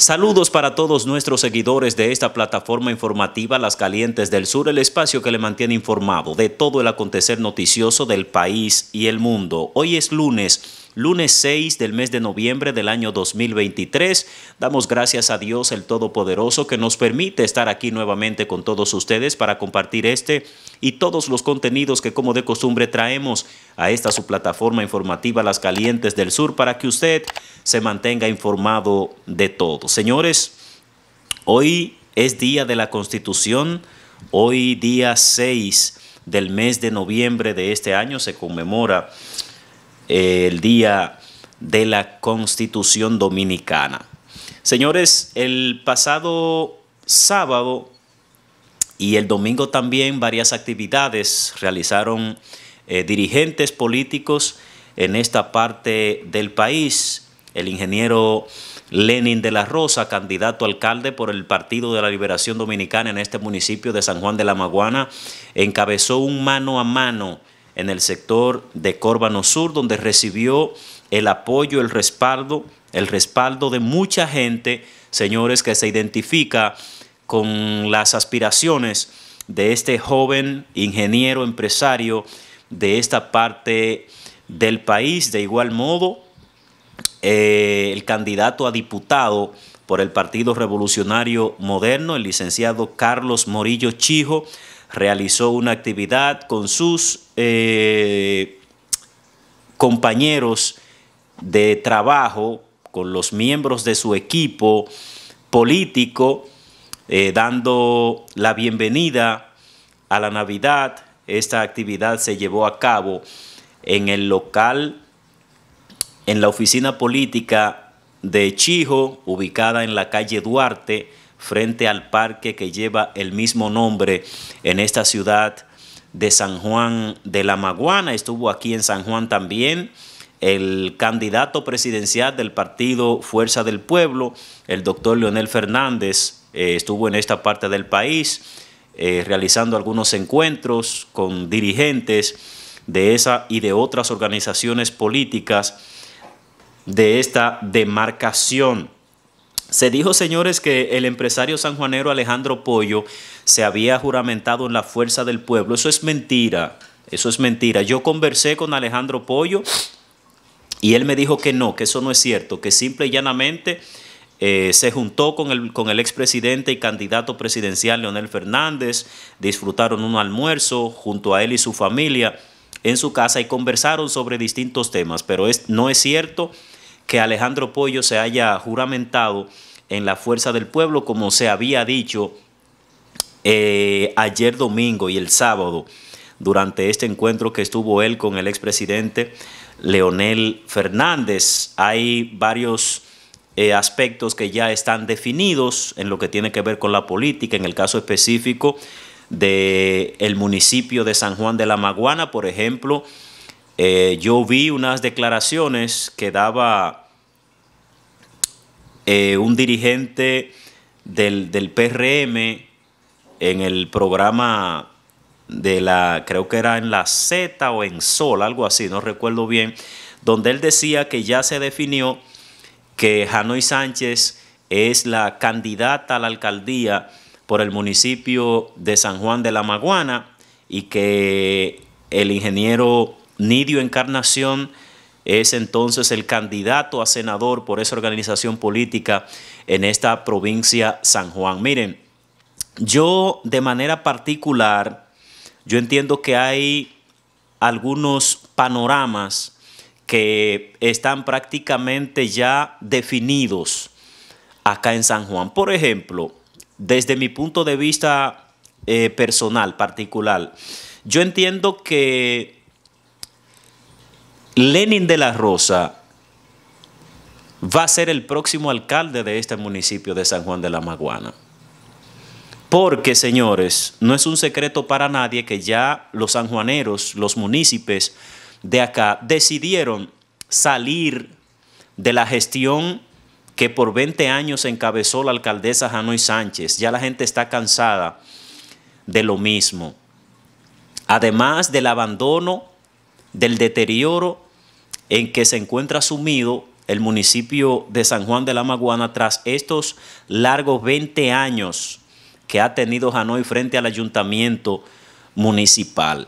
Saludos para todos nuestros seguidores de esta plataforma informativa Las Calientes del Sur, el espacio que le mantiene informado de todo el acontecer noticioso del país y el mundo. Hoy es lunes lunes 6 del mes de noviembre del año 2023. Damos gracias a Dios el Todopoderoso que nos permite estar aquí nuevamente con todos ustedes para compartir este y todos los contenidos que como de costumbre traemos a esta su plataforma informativa Las Calientes del Sur para que usted se mantenga informado de todo. Señores, hoy es día de la Constitución, hoy día 6 del mes de noviembre de este año se conmemora el Día de la Constitución Dominicana. Señores, el pasado sábado y el domingo también varias actividades realizaron eh, dirigentes políticos en esta parte del país. El ingeniero Lenin de la Rosa, candidato alcalde por el Partido de la Liberación Dominicana en este municipio de San Juan de la Maguana, encabezó un mano a mano en el sector de Córbano Sur, donde recibió el apoyo, el respaldo, el respaldo de mucha gente, señores, que se identifica con las aspiraciones de este joven ingeniero empresario de esta parte del país. De igual modo, eh, el candidato a diputado por el Partido Revolucionario Moderno, el licenciado Carlos Morillo Chijo, realizó una actividad con sus eh, compañeros de trabajo, con los miembros de su equipo político, eh, dando la bienvenida a la Navidad. Esta actividad se llevó a cabo en el local, en la oficina política de Chijo, ubicada en la calle Duarte, frente al parque que lleva el mismo nombre en esta ciudad de San Juan de la Maguana. Estuvo aquí en San Juan también el candidato presidencial del partido Fuerza del Pueblo, el doctor Leonel Fernández, eh, estuvo en esta parte del país eh, realizando algunos encuentros con dirigentes de esa y de otras organizaciones políticas de esta demarcación. Se dijo, señores, que el empresario sanjuanero Alejandro Pollo se había juramentado en la fuerza del pueblo. Eso es mentira, eso es mentira. Yo conversé con Alejandro Pollo y él me dijo que no, que eso no es cierto, que simple y llanamente... Eh, se juntó con el, expresidente y candidato presidencial Leonel Fernández, disfrutaron un almuerzo junto a él y su familia en su casa y conversaron sobre distintos temas, pero es, no es cierto que Alejandro Pollo se haya juramentado en la fuerza del pueblo, como se había dicho eh, ayer domingo y el sábado, durante este encuentro que estuvo él con el expresidente Leonel Fernández. Hay varios eh, aspectos que ya están definidos en lo que tiene que ver con la política, en el caso específico del municipio de San Juan de la Maguana, por ejemplo, eh, yo vi unas declaraciones que daba eh, un dirigente del, del, PRM en el programa de la, creo que era en la Z o en Sol, algo así, no recuerdo bien, donde él decía que ya se definió que Hanoi Sánchez es la candidata a la alcaldía por el municipio de San Juan de la Maguana y que el ingeniero Nidio Encarnación es entonces el candidato a senador por esa organización política en esta provincia San Juan. Miren, yo de manera particular, yo entiendo que hay algunos panoramas que están prácticamente ya definidos acá en San Juan. Por ejemplo, desde mi punto de vista eh, personal, particular, yo entiendo que Lenin de la Rosa va a ser el próximo alcalde de este municipio de San Juan de la Maguana. Porque, señores, no es un secreto para nadie que ya los sanjuaneros, los municipios de acá, decidieron salir de la gestión que por 20 años encabezó la alcaldesa Janoy Sánchez. Ya la gente está cansada de lo mismo. Además del abandono, del deterioro en que se encuentra sumido el municipio de San Juan de la Maguana tras estos largos 20 años que ha tenido Hanoi frente al ayuntamiento municipal.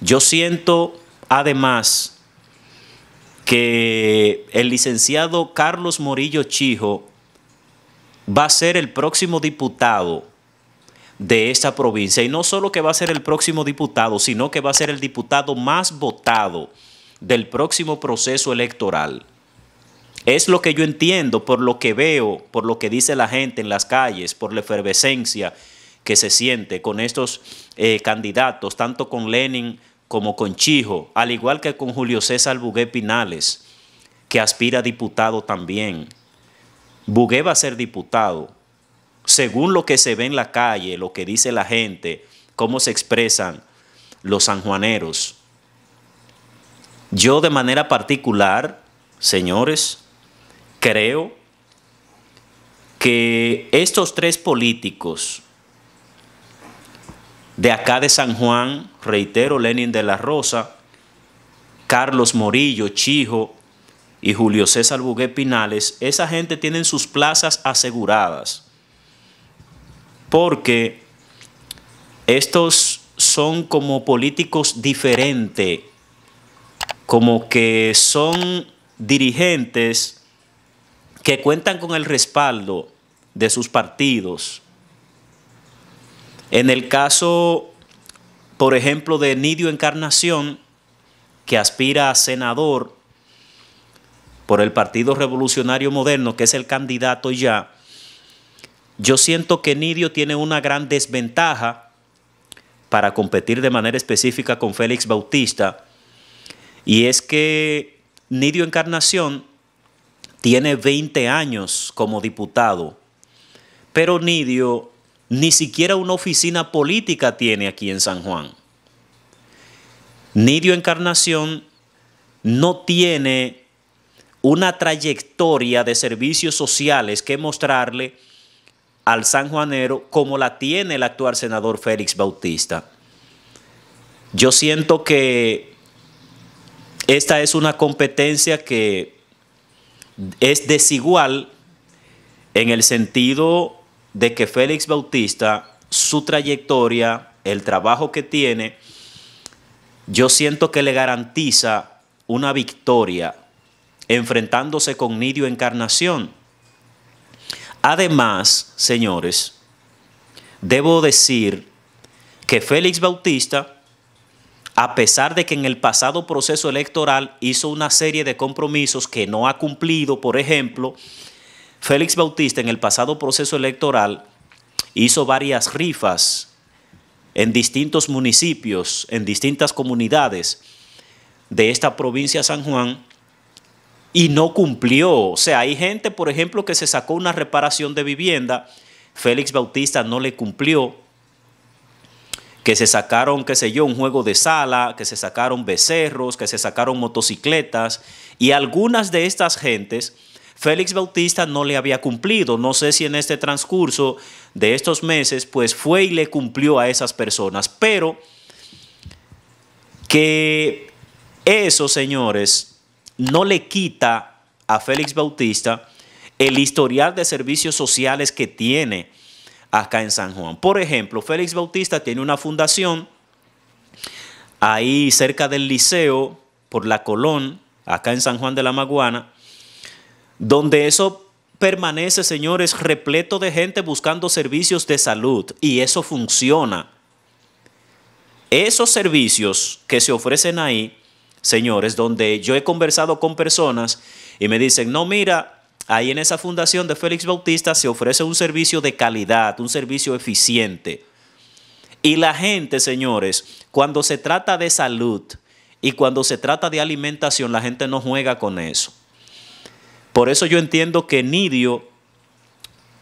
Yo siento además que el licenciado Carlos Morillo Chijo va a ser el próximo diputado de esta provincia. Y no solo que va a ser el próximo diputado, sino que va a ser el diputado más votado del próximo proceso electoral. Es lo que yo entiendo por lo que veo, por lo que dice la gente en las calles, por la efervescencia que se siente con estos eh, candidatos, tanto con Lenin como con Chijo, al igual que con Julio César Bugué Pinales, que aspira diputado también. Bugué va a ser diputado, según lo que se ve en la calle, lo que dice la gente, cómo se expresan los sanjuaneros. Yo de manera particular, señores, creo que estos tres políticos de acá de San Juan, reitero, Lenin de la Rosa, Carlos Morillo, Chijo y Julio César Bugué Pinales, esa gente tienen sus plazas aseguradas. Porque estos son como políticos diferentes como que son dirigentes que cuentan con el respaldo de sus partidos. En el caso, por ejemplo, de Nidio Encarnación, que aspira a senador por el Partido Revolucionario Moderno, que es el candidato ya, yo siento que Nidio tiene una gran desventaja para competir de manera específica con Félix Bautista, y es que Nidio Encarnación tiene 20 años como diputado, pero Nidio ni siquiera una oficina política tiene aquí en San Juan. Nidio Encarnación no tiene una trayectoria de servicios sociales que mostrarle al sanjuanero como la tiene el actual senador Félix Bautista. Yo siento que esta es una competencia que es desigual en el sentido de que Félix Bautista, su trayectoria, el trabajo que tiene, yo siento que le garantiza una victoria enfrentándose con Nidio Encarnación. Además, señores, debo decir que Félix Bautista a pesar de que en el pasado proceso electoral hizo una serie de compromisos que no ha cumplido, por ejemplo, Félix Bautista en el pasado proceso electoral hizo varias rifas en distintos municipios, en distintas comunidades de esta provincia de San Juan y no cumplió. O sea, hay gente, por ejemplo, que se sacó una reparación de vivienda, Félix Bautista no le cumplió, que se sacaron, qué sé yo, un juego de sala, que se sacaron becerros, que se sacaron motocicletas, y algunas de estas gentes, Félix Bautista no le había cumplido. No sé si en este transcurso de estos meses, pues fue y le cumplió a esas personas, pero que eso, señores, no le quita a Félix Bautista el historial de servicios sociales que tiene acá en San Juan. Por ejemplo, Félix Bautista tiene una fundación ahí cerca del liceo, por la Colón, acá en San Juan de la Maguana, donde eso permanece, señores, repleto de gente buscando servicios de salud y eso funciona. Esos servicios que se ofrecen ahí, señores, donde yo he conversado con personas y me dicen, no, mira, ahí en esa fundación de Félix Bautista se ofrece un servicio de calidad, un servicio eficiente. Y la gente, señores, cuando se trata de salud y cuando se trata de alimentación, la gente no juega con eso. Por eso yo entiendo que Nidio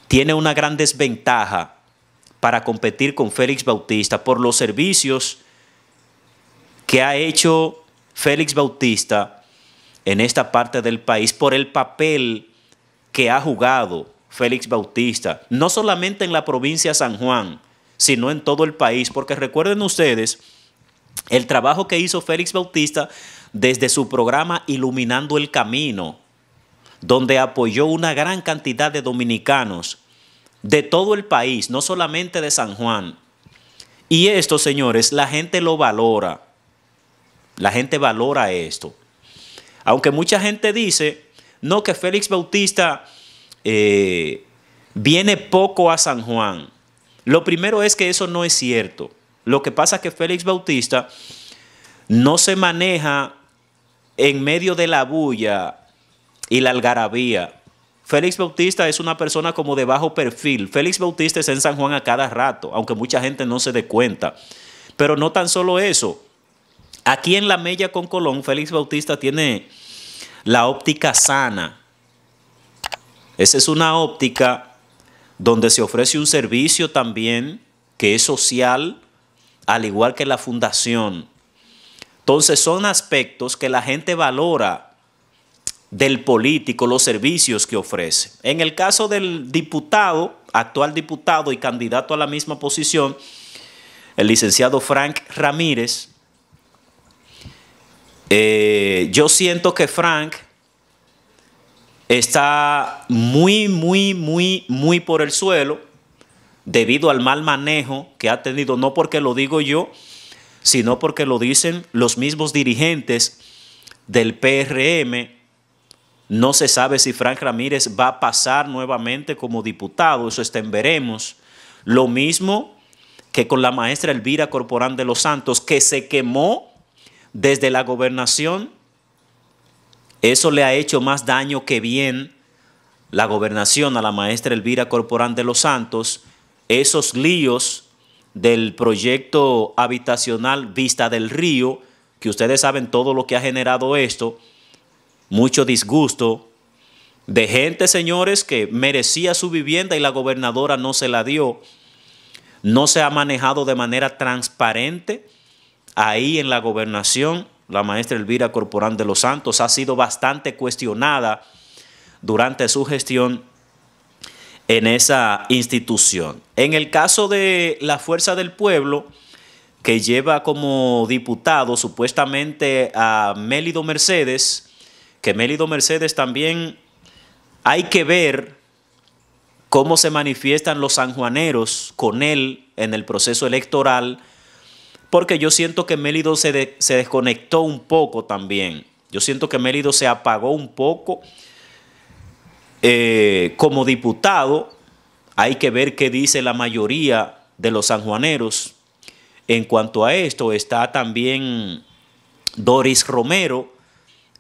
tiene una gran desventaja para competir con Félix Bautista por los servicios que ha hecho Félix Bautista en esta parte del país, por el papel que ha jugado Félix Bautista, no solamente en la provincia de San Juan, sino en todo el país, porque recuerden ustedes el trabajo que hizo Félix Bautista desde su programa Iluminando el Camino, donde apoyó una gran cantidad de dominicanos de todo el país, no solamente de San Juan. Y esto, señores, la gente lo valora. La gente valora esto. Aunque mucha gente dice, no que Félix Bautista eh, viene poco a San Juan. Lo primero es que eso no es cierto. Lo que pasa es que Félix Bautista no se maneja en medio de la bulla y la algarabía. Félix Bautista es una persona como de bajo perfil. Félix Bautista está en San Juan a cada rato, aunque mucha gente no se dé cuenta. Pero no tan solo eso. Aquí en la Mella con Colón, Félix Bautista tiene la óptica sana. Esa es una óptica donde se ofrece un servicio también que es social, al igual que la fundación. Entonces son aspectos que la gente valora del político, los servicios que ofrece. En el caso del diputado, actual diputado y candidato a la misma posición, el licenciado Frank Ramírez, eh, yo siento que Frank está muy, muy, muy, muy por el suelo debido al mal manejo que ha tenido, no porque lo digo yo, sino porque lo dicen los mismos dirigentes del PRM. No se sabe si Frank Ramírez va a pasar nuevamente como diputado, eso está veremos. Lo mismo que con la maestra Elvira Corporán de los Santos, que se quemó desde la gobernación, eso le ha hecho más daño que bien la gobernación a la maestra Elvira Corporán de los Santos, esos líos del proyecto habitacional Vista del Río, que ustedes saben todo lo que ha generado esto, mucho disgusto de gente, señores, que merecía su vivienda y la gobernadora no se la dio, no se ha manejado de manera transparente, ahí en la gobernación, la maestra Elvira Corporán de los Santos ha sido bastante cuestionada durante su gestión en esa institución. En el caso de la Fuerza del Pueblo, que lleva como diputado supuestamente a Mélido Mercedes, que Mélido Mercedes también hay que ver cómo se manifiestan los sanjuaneros con él en el proceso electoral porque yo siento que Mélido se, desconectó un poco también. Yo siento que Mélido se apagó un poco eh, como diputado. Hay que ver qué dice la mayoría de los sanjuaneros. En cuanto a esto, está también Doris Romero,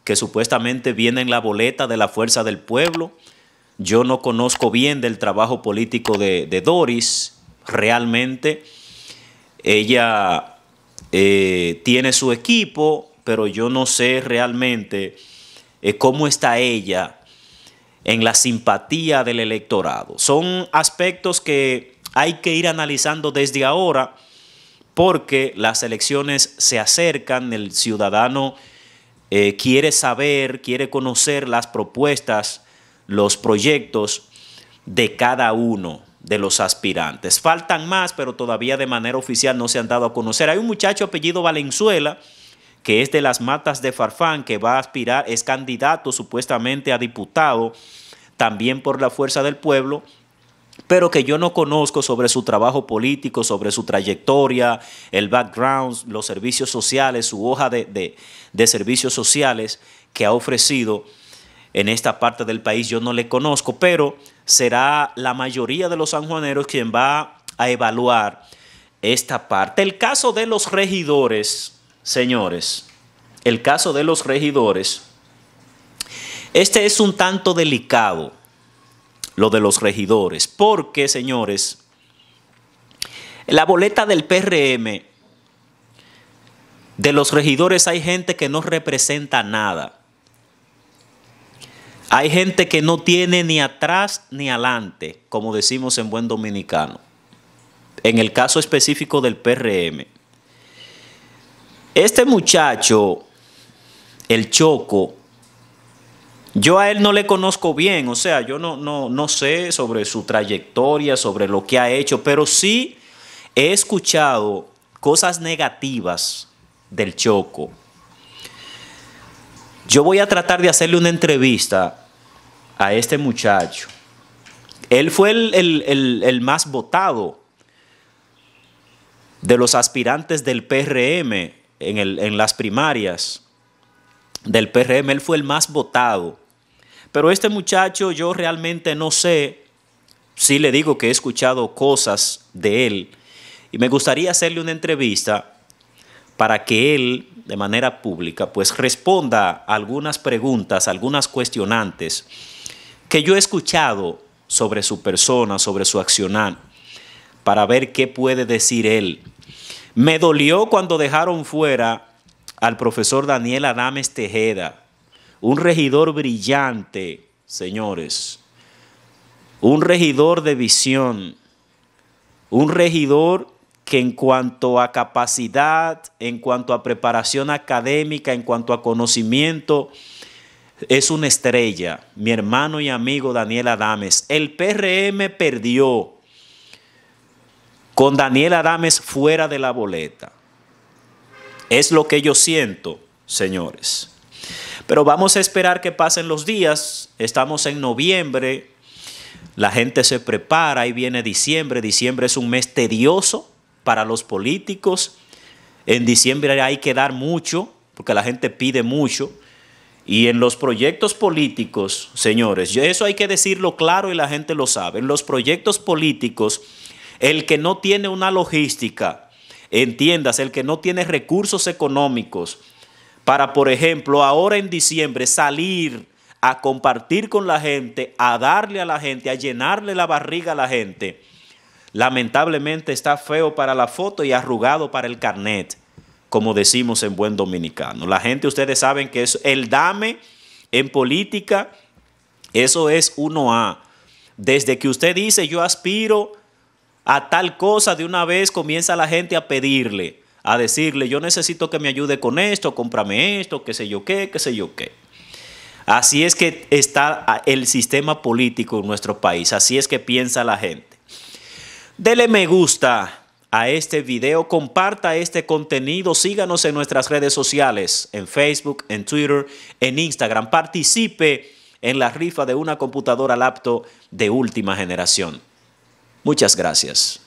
que supuestamente viene en la boleta de la Fuerza del Pueblo. Yo no conozco bien del trabajo político de, de Doris. Realmente, ella eh, tiene su equipo, pero yo no sé realmente eh, cómo está ella en la simpatía del electorado. Son aspectos que hay que ir analizando desde ahora porque las elecciones se acercan, el ciudadano eh, quiere saber, quiere conocer las propuestas, los proyectos de cada uno de los aspirantes. Faltan más, pero todavía de manera oficial no se han dado a conocer. Hay un muchacho apellido Valenzuela, que es de las matas de Farfán, que va a aspirar, es candidato supuestamente a diputado, también por la fuerza del pueblo, pero que yo no conozco sobre su trabajo político, sobre su trayectoria, el background, los servicios sociales, su hoja de, de servicios sociales que ha ofrecido en esta parte del país, yo no le conozco, pero será la mayoría de los sanjuaneros quien va a evaluar esta parte. El caso de los regidores, señores, el caso de los regidores, este es un tanto delicado, lo de los regidores, porque, señores, la boleta del PRM, de los regidores hay gente que no representa nada. Hay gente que no tiene ni atrás ni adelante, como decimos en buen dominicano. En el caso específico del PRM. Este muchacho, el Choco, yo a él no le conozco bien, o sea, yo no, no, no sé sobre su trayectoria, sobre lo que ha hecho, pero sí he escuchado cosas negativas del Choco yo voy a tratar de hacerle una entrevista a este muchacho. Él fue el, más votado de los aspirantes del PRM en, en las primarias. Del PRM, él fue el más votado. Pero este muchacho yo realmente no sé, sí le digo que he escuchado cosas de él y me gustaría hacerle una entrevista para que él, de manera pública, pues responda algunas preguntas, algunas cuestionantes que yo he escuchado sobre su persona, sobre su accionar, para ver qué puede decir él. Me dolió cuando dejaron fuera al profesor Daniel Adames Tejeda, un regidor brillante, señores, un regidor de visión, un regidor que en cuanto a capacidad, en cuanto a preparación académica, en cuanto a conocimiento, es una estrella, mi hermano y amigo Daniel Adames. El PRM perdió con Daniel Adames fuera de la boleta. Es lo que yo siento, señores. Pero vamos a esperar que pasen los días. Estamos en noviembre. La gente se prepara y viene diciembre. Diciembre es un mes tedioso para los políticos. En diciembre hay que dar mucho, porque la gente pide mucho. Y en los proyectos políticos, señores, eso hay que decirlo claro y la gente lo sabe. En los proyectos políticos, el que no tiene una logística, entiendas, el que no tiene recursos económicos para, por ejemplo, ahora en diciembre salir a compartir con la gente, a darle a la gente, a llenarle la barriga a la gente, lamentablemente está feo para la foto y arrugado para el carnet, como decimos en buen dominicano. La gente, ustedes saben que es el dame en política, eso es uno a Desde que usted dice yo aspiro a tal cosa, de una vez comienza la gente a pedirle, a decirle yo necesito que me ayude con esto, cómprame esto, qué sé yo qué, qué sé yo qué. Así es que está el sistema político en nuestro país, así es que piensa la gente. Dele me gusta a este video, comparta este contenido, síganos en nuestras redes sociales, en Facebook, en Twitter, en Instagram, participe en la rifa de una computadora laptop de última generación. Muchas gracias.